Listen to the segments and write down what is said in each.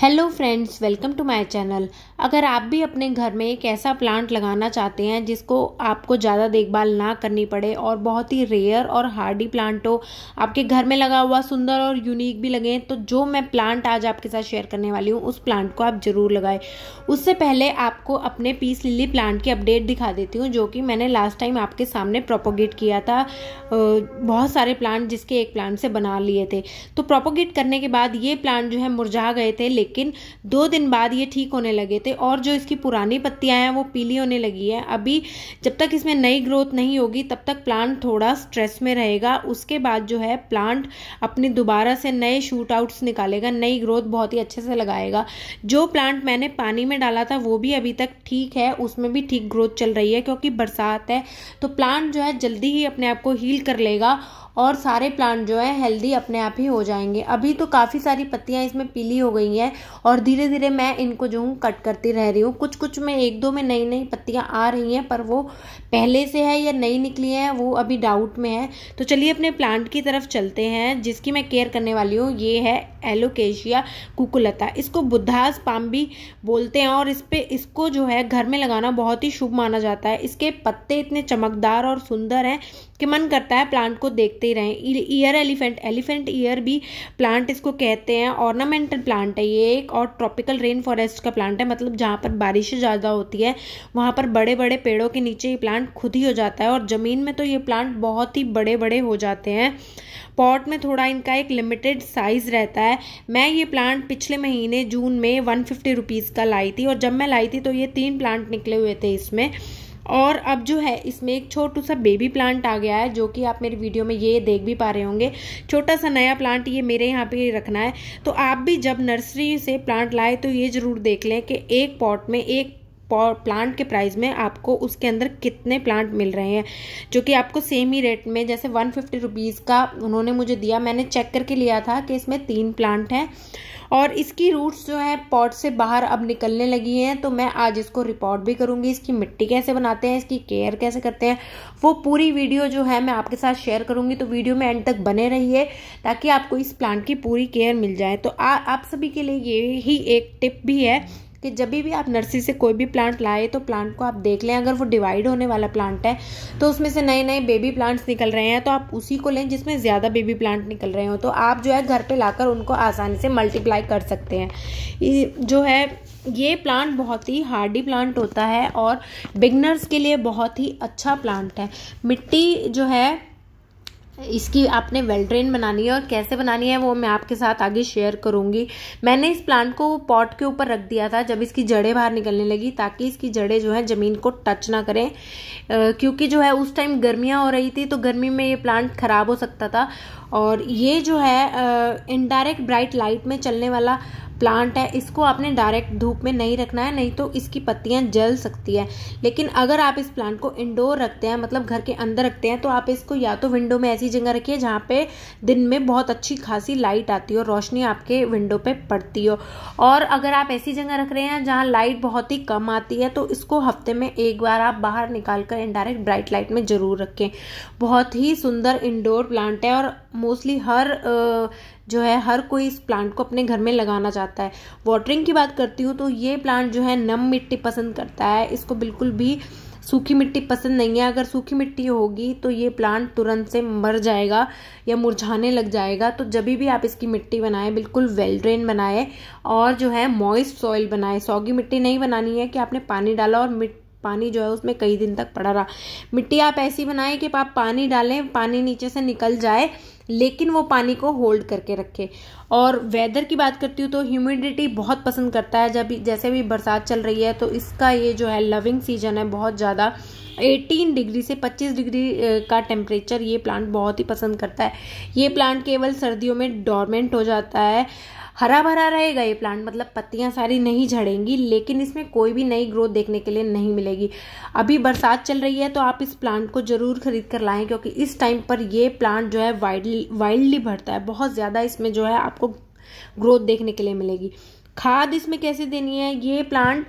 hello friends welcome to my channel अगर आप भी अपने घर में एक ऐसा प्लांट लगाना चाहते हैं जिसको आपको ज़्यादा देखभाल ना करनी पड़े और बहुत ही रेयर और हार्डी प्लांट हो आपके घर में लगा हुआ सुंदर और यूनिक भी लगे तो जो मैं प्लांट आज आपके साथ शेयर करने वाली हूँ उस प्लांट को आप ज़रूर लगाएं उससे पहले आपको अपने पीस लिली प्लांट की अपडेट दिखा देती हूँ जो कि मैंने लास्ट टाइम आपके सामने प्रोपोगेट किया था बहुत सारे प्लांट जिसके एक प्लांट से बना लिए थे तो प्रोपोगेट करने के बाद ये प्लांट जो है मुरझा गए थे लेकिन दो दिन बाद ये ठीक होने लगे थे और जो इसकी पुरानी पत्तियाँ हैं वो पीली होने लगी है अभी जब तक इसमें नई ग्रोथ नहीं होगी तब तक प्लांट थोड़ा स्ट्रेस में रहेगा उसके बाद जो है प्लांट अपनी दोबारा से नए शूट आउट्स निकालेगा नई ग्रोथ बहुत ही अच्छे से लगाएगा जो प्लांट मैंने पानी में डाला था वो भी अभी तक ठीक है उसमें भी ठीक ग्रोथ चल रही है क्योंकि बरसात है तो प्लांट जो है जल्दी ही अपने आप को हील कर लेगा और सारे प्लांट जो है हेल्दी अपने आप ही हो जाएंगे अभी तो काफ़ी सारी पत्तियां इसमें पीली हो गई हैं और धीरे धीरे मैं इनको जो हूँ कट करती रह रही हूँ कुछ कुछ में एक दो में नई नई पत्तियाँ आ रही हैं पर वो पहले से है या नई निकली है वो अभी डाउट में है तो चलिए अपने प्लांट की तरफ चलते हैं जिसकी मैं केयर करने वाली हूँ ये है एलोकेशिया कुकुलता इसको बुद्धास पाम भी बोलते हैं और इस पर इसको जो है घर में लगाना बहुत ही शुभ माना जाता है इसके पत्ते इतने चमकदार और सुंदर हैं कि मन करता है प्लांट को देखते ही रहें ईयर एलिफेंट एलिफेंट ईयर भी प्लांट इसको कहते हैं ऑर्नामेंटल प्लांट है ये एक और ट्रॉपिकल रेन फॉरेस्ट का प्लांट है मतलब जहाँ पर बारिशें ज़्यादा होती है वहाँ पर बड़े बड़े पेड़ों के नीचे ये प्लांट खुद ही हो जाता है और ज़मीन में तो ये प्लांट बहुत ही बड़े बड़े हो जाते हैं पॉट में थोड़ा इनका एक लिमिटेड साइज़ रहता है मैं ये प्लांट पिछले महीने जून में वन फिफ्टी रुपीज़ का लाई थी और जब मैं लाई थी तो ये तीन प्लांट निकले हुए थे इसमें और अब जो है इसमें एक छोटू सा बेबी प्लांट आ गया है जो कि आप मेरे वीडियो में ये देख भी पा रहे होंगे छोटा सा नया प्लांट ये मेरे यहाँ पे रखना है तो आप भी जब नर्सरी से प्लांट लाए तो ये ज़रूर देख लें कि एक पॉट में एक प्लांट के प्राइस में आपको उसके अंदर कितने प्लांट मिल रहे हैं जो कि आपको सेम ही रेट में जैसे वन फिफ्टी रुपीज़ का उन्होंने मुझे दिया मैंने चेक करके लिया था कि इसमें तीन प्लांट हैं और इसकी रूट्स जो है पॉट से बाहर अब निकलने लगी हैं तो मैं आज इसको रिपोर्ट भी करूँगी इसकी मिट्टी कैसे बनाते हैं इसकी केयर कैसे करते हैं वो पूरी वीडियो जो है मैं आपके साथ शेयर करूँगी तो वीडियो में एंड तक बने रहिए ताकि आपको इस प्लांट की पूरी केयर मिल जाए तो आ, आप सभी के लिए ये ही एक टिप भी है कि जब भी आप नर्सरी से कोई भी प्लांट लाए तो प्लांट को आप देख लें अगर वो डिवाइड होने वाला प्लांट है तो उसमें से नए नए बेबी प्लांट्स निकल रहे हैं तो आप उसी को लें जिसमें ज़्यादा बेबी प्लांट निकल रहे हो तो आप जो है घर पे लाकर उनको आसानी से मल्टीप्लाई कर सकते हैं जो है ये प्लांट बहुत ही हार्डी प्लांट होता है और बिगनर्स के लिए बहुत ही अच्छा प्लांट है मिट्टी जो है इसकी आपने वेल ट्रेन बनानी है और कैसे बनानी है वो मैं आपके साथ आगे शेयर करूंगी मैंने इस प्लांट को पॉट के ऊपर रख दिया था जब इसकी जड़ें बाहर निकलने लगी ताकि इसकी जड़ें जो है ज़मीन को टच ना करें क्योंकि जो है उस टाइम गर्मियाँ हो रही थी तो गर्मी में ये प्लांट ख़राब हो सकता था और ये जो है इनडायरेक्ट ब्राइट लाइट में चलने वाला प्लांट है इसको आपने डायरेक्ट धूप में नहीं रखना है नहीं तो इसकी पत्तियाँ जल सकती है लेकिन अगर आप इस प्लांट को इंडोर रखते हैं मतलब घर के अंदर रखते हैं तो आप इसको या तो विंडो में ऐसी जगह रखिए जहाँ पे दिन में बहुत अच्छी खासी लाइट आती हो रोशनी आपके विंडो पे पड़ती हो और अगर आप ऐसी जगह रख रहे हैं जहाँ लाइट बहुत ही कम आती है तो इसको हफ्ते में एक बार आप बाहर निकाल कर इनडायरेक्ट ब्राइट लाइट में ज़रूर रखें बहुत ही सुंदर इंडोर प्लांट है और मोस्टली हर जो है हर कोई इस प्लांट को अपने घर में लगाना चाहता है वाटरिंग की बात करती हूँ तो ये प्लांट जो है नम मिट्टी पसंद करता है इसको बिल्कुल भी सूखी मिट्टी पसंद नहीं है अगर सूखी मिट्टी होगी तो ये प्लांट तुरंत से मर जाएगा या मुरझाने लग जाएगा तो जब भी आप इसकी मिट्टी बनाएं बिल्कुल वेल ड्रेन बनाएं और जो है मॉइस्ट सॉइल बनाएं सौगी मिट्टी नहीं बनानी है कि आपने पानी डाला और मिट पानी जो है उसमें कई दिन तक पड़ा रहा मिट्टी आप ऐसी बनाएं कि आप पानी डालें पानी नीचे से निकल जाए लेकिन वो पानी को होल्ड करके रखे और वेदर की बात करती हूँ तो ह्यूमिडिटी बहुत पसंद करता है जब जैसे भी बरसात चल रही है तो इसका ये जो है लविंग सीजन है बहुत ज़्यादा 18 डिग्री से 25 डिग्री का टेम्परेचर ये प्लांट बहुत ही पसंद करता है ये प्लांट केवल सर्दियों में डॉर्मेंट हो जाता है हरा भरा रहेगा ये प्लांट मतलब पत्तियां सारी नहीं झड़ेंगी लेकिन इसमें कोई भी नई ग्रोथ देखने के लिए नहीं मिलेगी अभी बरसात चल रही है तो आप इस प्लांट को ज़रूर खरीद कर लाएँ क्योंकि इस टाइम पर ये प्लांट जो है वाइल्डली वाइल्डली बढ़ता है बहुत ज़्यादा इसमें जो है आपको ग्रोथ देखने के लिए मिलेगी खाद इसमें कैसे देनी है ये प्लांट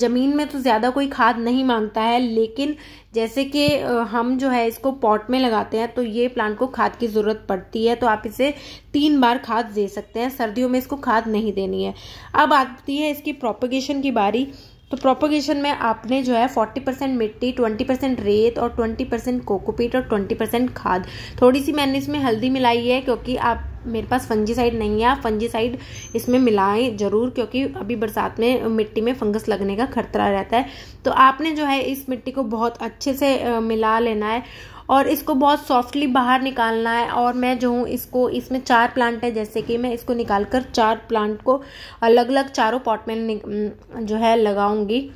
ज़मीन में तो ज़्यादा कोई खाद नहीं मांगता है लेकिन जैसे कि हम जो है इसको पॉट में लगाते हैं तो ये प्लांट को खाद की ज़रूरत पड़ती है तो आप इसे तीन बार खाद दे सकते हैं सर्दियों में इसको खाद नहीं देनी है अब आती है इसकी प्रोपोगेशन की बारी तो प्रोपोगेशन में आपने जो है 40 परसेंट मिट्टी 20 परसेंट रेत और 20 परसेंट कोकोपीट और 20 परसेंट खाद थोड़ी सी मैंने इसमें हल्दी मिलाई है क्योंकि आप मेरे पास फंजी साइड नहीं है आप फंजी साइड इसमें मिलाएं ज़रूर क्योंकि अभी बरसात में मिट्टी में फंगस लगने का खतरा रहता है तो आपने जो है इस मिट्टी को बहुत अच्छे से मिला लेना है और इसको बहुत सॉफ्टली बाहर निकालना है और मैं जो हूँ इसको इसमें चार प्लांट है जैसे कि मैं इसको निकाल कर चार प्लांट को अलग अलग चारों पॉट में जो है लगाऊंगी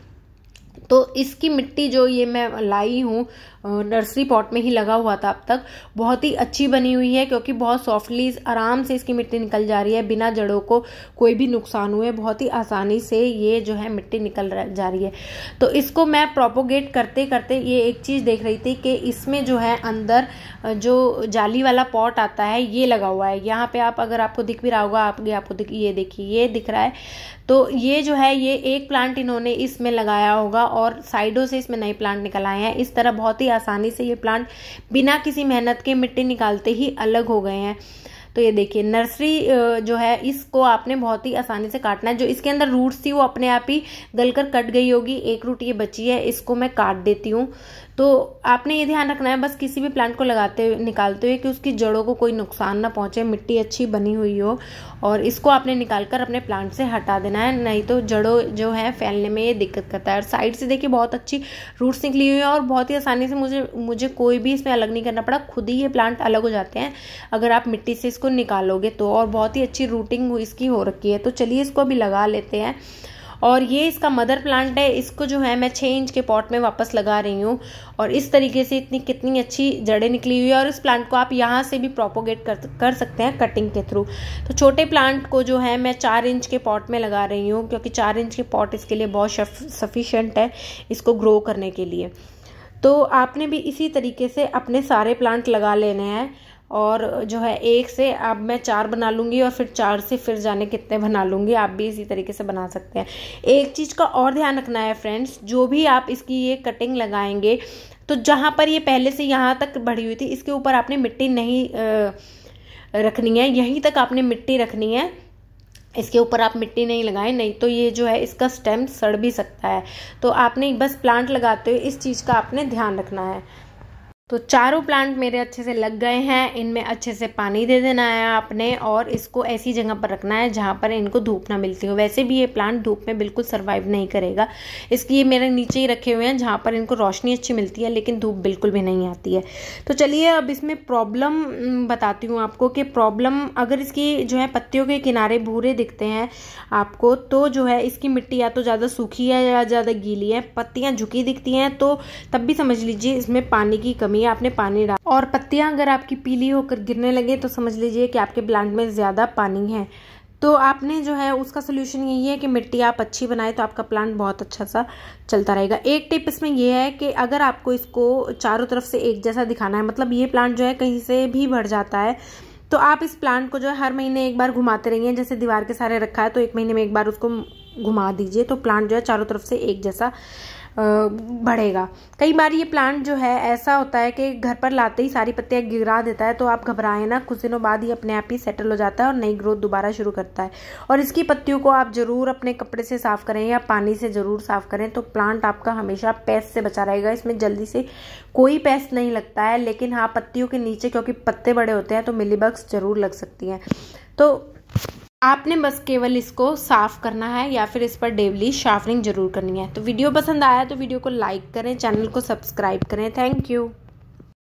तो इसकी मिट्टी जो ये मैं लाई हूँ नर्सरी पॉट में ही लगा हुआ था अब तक बहुत ही अच्छी बनी हुई है क्योंकि बहुत सॉफ्टली आराम से इसकी मिट्टी निकल जा रही है बिना जड़ों को कोई भी नुकसान हुए बहुत ही आसानी से ये जो है मिट्टी निकल जा रही है तो इसको मैं प्रोपोगेट करते करते ये एक चीज़ देख रही थी कि इसमें जो है अंदर जो जाली वाला पॉट आता है ये लगा हुआ है यहाँ पे आप अगर आपको दिख भी रहा होगा आप आपको दिख ये देखिए ये दिख रहा है तो ये जो है ये एक प्लांट इन्होंने इसमें लगाया होगा और साइडों से इसमें नए प्लांट निकल आए हैं इस तरह बहुत ही आसानी से ये प्लांट बिना किसी मेहनत के मिट्टी निकालते ही अलग हो गए हैं तो ये देखिए नर्सरी जो है इसको आपने बहुत ही आसानी से काटना है जो इसके अंदर रूट्स थी वो अपने आप ही गलकर कट गई होगी एक रूट ये बची है इसको मैं काट देती हूँ तो आपने ये ध्यान रखना है बस किसी भी प्लांट को लगाते हुए निकालते हुए कि उसकी जड़ों को कोई नुकसान ना पहुँचे मिट्टी अच्छी बनी हुई हो और इसको आपने निकाल कर अपने प्लांट से हटा देना है नहीं तो जड़ों जो है फैलने में ये दिक्कत करता है और साइड से देखिए बहुत अच्छी रूट्स निकली हुई है और बहुत ही आसानी से मुझे मुझे कोई भी इसमें अलग नहीं करना पड़ा खुद ही ये प्लांट अलग हो जाते हैं अगर आप मिट्टी से इसको निकालोगे तो और बहुत ही अच्छी रूटिंग इसकी हो रखी है तो चलिए इसको अभी लगा लेते हैं और ये इसका मदर प्लांट है इसको जो है मैं छः इंच के पॉट में वापस लगा रही हूँ और इस तरीके से इतनी कितनी अच्छी जड़ें निकली हुई है और इस प्लांट को आप यहाँ से भी प्रोपोगेट कर कर सकते हैं कटिंग के थ्रू तो छोटे प्लांट को जो है मैं चार इंच के पॉट में लगा रही हूँ क्योंकि चार इंच के पॉट इसके लिए बहुत सफिशेंट है इसको ग्रो करने के लिए तो आपने भी इसी तरीके से अपने सारे प्लांट लगा लेने हैं और जो है एक से अब मैं चार बना लूँगी और फिर चार से फिर जाने कितने बना लूँगी आप भी इसी तरीके से बना सकते हैं एक चीज़ का और ध्यान रखना है फ्रेंड्स जो भी आप इसकी ये कटिंग लगाएंगे तो जहाँ पर ये पहले से यहाँ तक बढ़ी हुई थी इसके ऊपर आपने मिट्टी नहीं रखनी है यहीं तक आपने मिट्टी रखनी है इसके ऊपर आप मिट्टी नहीं लगाएं नहीं तो ये जो है इसका स्टेम सड़ भी सकता है तो आपने बस प्लांट लगाते हुए इस चीज़ का आपने ध्यान रखना है तो चारों प्लांट मेरे अच्छे से लग गए हैं इनमें अच्छे से पानी दे देना है आपने और इसको ऐसी जगह पर रखना है जहाँ पर इनको धूप ना मिलती हो वैसे भी ये प्लांट धूप में बिल्कुल सर्वाइव नहीं करेगा इसकी ये मेरे नीचे ही रखे हुए हैं जहाँ पर इनको रोशनी अच्छी मिलती है लेकिन धूप बिल्कुल भी नहीं आती है तो चलिए अब इसमें प्रॉब्लम बताती हूँ आपको कि प्रॉब्लम अगर इसकी जो है पत्तियों के किनारे भूरे दिखते हैं आपको तो जो है इसकी मिट्टी या तो ज़्यादा सूखी है या ज़्यादा गीली है पत्तियाँ झुकी दिखती हैं तो तब भी समझ लीजिए इसमें पानी की कमी पानी आपने पानी डाला और पत्तियां अगर आपकी पीली होकर गिरने लगे तो समझ लीजिए कि आपके प्लांट में ज़्यादा पानी है तो आपने जो है उसका सोल्यूशन यही है कि मिट्टी आप अच्छी बनाएं तो आपका प्लांट बहुत अच्छा सा चलता रहेगा एक टिप इसमें यह है कि अगर आपको इसको चारों तरफ से एक जैसा दिखाना है मतलब ये प्लांट जो है कहीं से भी बढ़ जाता है तो आप इस प्लांट को जो है हर महीने एक बार घुमाते रहिए जैसे दीवार के सारे रखा है तो एक महीने में एक बार उसको घुमा दीजिए तो प्लांट जो है चारों तरफ से एक जैसा बढ़ेगा कई बार ये प्लांट जो है ऐसा होता है कि घर पर लाते ही सारी पत्तियाँ गिरा देता है तो आप घबराएं ना कुछ दिनों बाद ही अपने आप ही सेटल हो जाता है और नई ग्रोथ दोबारा शुरू करता है और इसकी पत्तियों को आप ज़रूर अपने कपड़े से साफ़ करें या पानी से ज़रूर साफ़ करें तो प्लांट आपका हमेशा पेस्ट से बचा रहेगा इसमें जल्दी से कोई पेस्ट नहीं लगता है लेकिन हाँ पत्तियों के नीचे क्योंकि पत्ते बड़े होते हैं तो मिलीबग्स ज़रूर लग सकती हैं तो आपने बस केवल इसको साफ़ करना है या फिर इस पर डेवली शार्फनिंग जरूर करनी है तो वीडियो पसंद आया तो वीडियो को लाइक करें चैनल को सब्सक्राइब करें थैंक यू